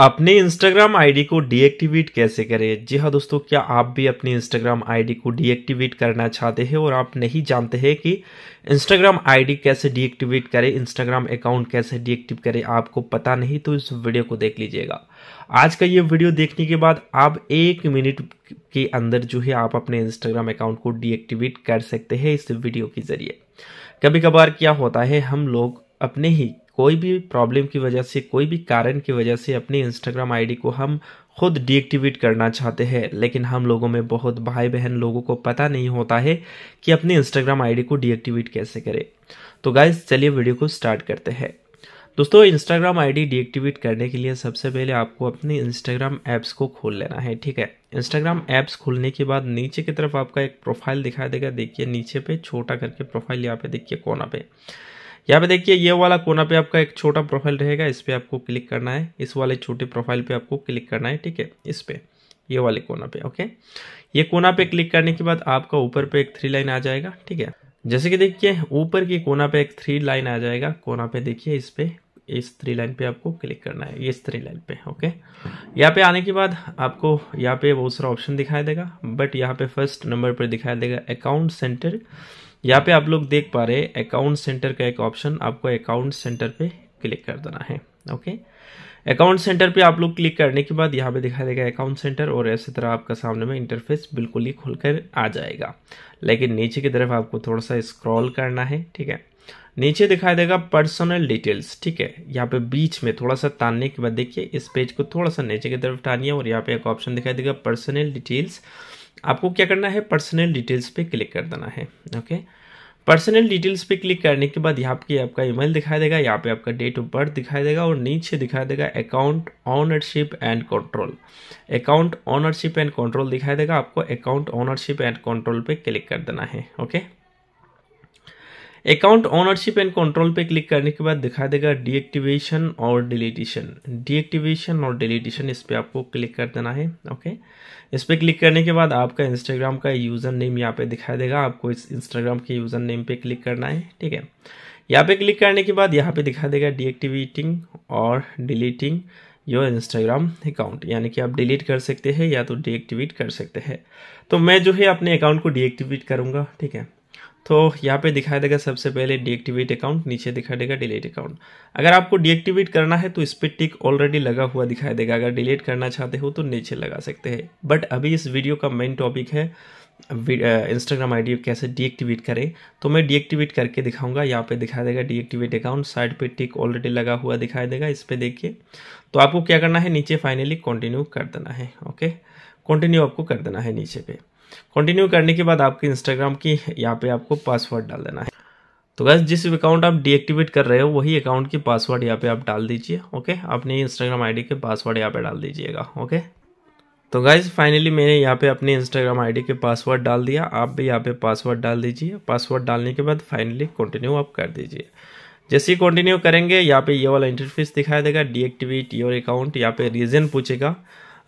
अपने Instagram ID को deactivate कैसे करें जी हाँ दोस्तों क्या आप भी अपने इंस्टाग्राम आईडी को डीएक्टिवेट करना चाहते हैं और आप नहीं जानते हैं कि इंस्टाग्राम आईडी कैसे डीएक्टिवेट करें इंस्टाग्राम अकाउंट कैसे डीएक्टिव करें आपको पता नहीं तो इस वीडियो को देख लीजिएगा आज का ये वीडियो देखने के बाद आप एक मिनट के अंदर जो है आप अपने इंस्टाग्राम अकाउंट को डीएक्टिवेट कर सकते हैं इस वीडियो के जरिए कभी कभार क्या होता है हम लोग अपने ही कोई भी प्रॉब्लम की वजह से कोई भी कारण की वजह से अपने इंस्टाग्राम आईडी को हम खुद डीएक्टिवेट करना चाहते हैं लेकिन हम लोगों में बहुत भाई बहन लोगों को पता नहीं होता है कि अपने इंस्टाग्राम आईडी को डीएक्टिवेट कैसे करें तो गाइज चलिए वीडियो को स्टार्ट करते हैं दोस्तों इंस्टाग्राम आईडी डीएक्टिवेट करने के लिए सबसे पहले आपको अपने इंस्टाग्राम ऐप्स को खोल लेना है ठीक है इंस्टाग्राम ऐप्स खोलने के बाद नीचे की तरफ आपका एक प्रोफाइल दिखाई देगा देखिए नीचे पे छोटा करके प्रोफाइल यहाँ पे देखिए कोना पे यहाँ पे देखिए ये वाला कोना पे आपका एक छोटा प्रोफाइल रहेगा इस पर आपको क्लिक करना है इस वाले छोटे प्रोफाइल पे आपको क्लिक करना है ठीक है इस पर ये वाले कोना पे ओके ये कोना पे क्लिक करने के बाद आपका ऊपर पे एक थ्री लाइन आ जाएगा ठीक है जैसे कि देखिए ऊपर की कोना पे एक थ्री लाइन आ जाएगा कोना पे देखिए इस पे इस थ्री लाइन पे आपको क्लिक करना है इस थ्री लाइन पे ओके यहाँ पे आने के बाद आपको यहाँ पे बहुत सारा ऑप्शन दिखाई देगा बट यहाँ पे फर्स्ट नंबर पर दिखाई देगा अकाउंट सेंटर यहाँ पे आप लोग देख पा रहे हैं अकाउंट सेंटर का एक ऑप्शन आपको अकाउंट सेंटर पे क्लिक कर देना है ओके अकाउंट सेंटर पे आप लोग क्लिक करने के बाद यहाँ पे दिखाई देगा अकाउंट सेंटर और ऐसी तरह आपका सामने में इंटरफेस बिल्कुल ही खुलकर आ जाएगा लेकिन नीचे की तरफ आपको थोड़ा सा स्क्रॉल करना है ठीक है नीचे दिखाई देगा पर्सनल डिटेल्स ठीक है यहाँ पे बीच में थोड़ा सा तानने के बाद देखिए इस पेज को थोड़ा सा नीचे की तरफ टानिए और यहाँ पे एक ऑप्शन दिखाई देगा पर्सनल डिटेल्स आपको क्या करना है पर्सनल डिटेल्स पे क्लिक कर देना है ओके पर्सनल डिटेल्स पे क्लिक करने के बाद यहाँ पे आपका ईमेल दिखाई देगा यहाँ पे आपका डेट ऑफ बर्थ दिखाई देगा और नीचे दिखाई देगा account ownership and control account ownership and control दिखाई देगा आपको अकाउंट ऑनरशिप एंड कंट्रोल पे क्लिक कर देना है okay okay? Account ownership and control पे क्लिक करने के बाद दिखा देगा डीएक्टिवेशन और डिलीटेशन डीएक्टिवेशन और डिलीटेशन इस पर आपको क्लिक कर देना है ओके इस पर क्लिक करने के बाद आपका इंस्टाग्राम का यूज़र नेम यहाँ पे दिखाई देगा आपको इस इंस्टाग्राम के यूज़र नेम पे क्लिक करना है ठीक है यहाँ पे क्लिक करने के बाद यहाँ पे दिखा देगा डीएक्टिवेटिंग और डिलीटिंग योर इंस्टाग्राम अकाउंट यानी कि आप डिलीट कर सकते हैं या तो डीएक्टिवेट कर सकते हैं तो मैं जो है अपने अकाउंट को डीएक्टिवेट करूँगा ठीक है तो यहाँ पे दिखाई देगा सबसे पहले डीएक्टिवेट अकाउंट नीचे दिखाई देगा डिलीट अकाउंट अगर आपको डीएक्टिवेट करना है तो इस पर टिक ऑलरेडी लगा हुआ दिखाई देगा अगर डिलीट करना चाहते हो तो नीचे लगा सकते हैं बट अभी इस वीडियो का मेन टॉपिक है इंस्टाग्राम आईडी कैसे डीएक्टिवेट करें तो मैं डीएक्टिवेट करके दिखाऊंगा यहाँ पे दिखाई देगा डीएक्टिवेट अकाउंट साइड पे टिक ऑलरेडी लगा हुआ दिखाई देगा इस पर देखिए तो आपको क्या करना है नीचे फाइनली कंटिन्यू कर देना है ओके कंटिन्यू आपको कर देना है नीचे पे कंटिन्यू करने के बाद आपके इंस्टाग्राम की यहाँ पे आपको पासवर्ड डाल देना है तो गैस जिस अकाउंट आप डीएक्टिवेट कर रहे हो वही अकाउंट की पासवर्ड यहाँ पे आप डाल दीजिए ओके अपने इंस्टाग्राम आईडी के पासवर्ड यहाँ पे डाल दीजिएगा ओके तो गैस फाइनली मैंने यहाँ पे अपने इंस्टाग्राम आईडी के पासवर्ड डाल दिया आप भी यहाँ पे पासवर्ड डाल दीजिए पासवर्ड डालने के बाद फाइनली कंटिन्यू आप कर दीजिए जैसे ही कंटिन्यू करेंगे यहाँ पे ये वाला इंटरफेस दिखाई देगा डीएक्टिवेट योर अकाउंट यहाँ पे रीज़न पूछेगा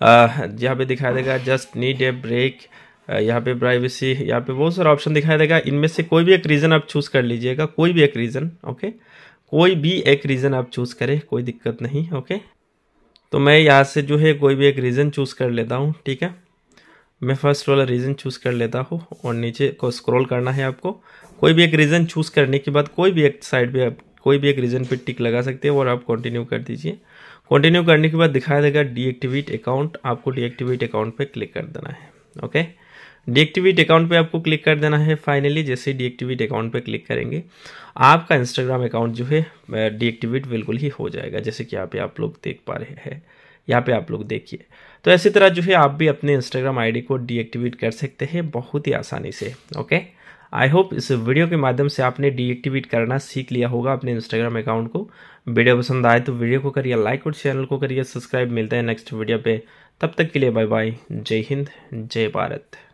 यहाँ पे दिखाई देगा जस्ट नीड ए ब्रेक यहाँ पे प्राइवेसी यहाँ पे बहुत सारा ऑप्शन दिखाई देगा इनमें से कोई भी एक रीज़न आप चूज़ कर लीजिएगा कोई भी एक रीज़न ओके कोई भी एक रीज़न आप चूज़ करें कोई दिक्कत नहीं ओके तो मैं यहाँ से जो है कोई भी एक रीज़न चूज़ कर लेता हूँ ठीक है मैं फर्स्ट वाला रीज़न चूज़ कर लेता हूँ और नीचे को स्क्रॉल करना है आपको कोई भी एक रीज़न चूज़ करने के बाद कोई भी एक साइड पर आप कोई भी एक रीज़न पर टिक लगा सकते हो और आप कंटिन्यू कर दीजिए कंटिन्यू करने के बाद दिखाया देगा डीएक्टिवेट अकाउंट आपको डीएक्टिवेट अकाउंट पे क्लिक कर देना है ओके डीएक्टिवेट अकाउंट पे आपको क्लिक कर देना है फाइनली जैसे डीएक्टिवेट अकाउंट पे क्लिक करेंगे आपका इंस्टाग्राम अकाउंट जो है डीएक्टिवेट बिल्कुल ही हो जाएगा जैसे कि यहाँ पे आप लोग देख पा रहे हैं यहाँ पे आप लोग देखिए तो ऐसी तरह जो है आप भी अपने इंस्टाग्राम आई को डीएक्टिवेट कर सकते हैं बहुत ही आसानी से ओके आई होप इस वीडियो के माध्यम से आपने डीएक्टिवेट करना सीख लिया होगा अपने इंस्टाग्राम अकाउंट को वीडियो पसंद आए तो वीडियो को करिए लाइक और चैनल को करिए सब्सक्राइब मिलता है नेक्स्ट वीडियो पे तब तक के लिए बाय बाय जय हिंद जय भारत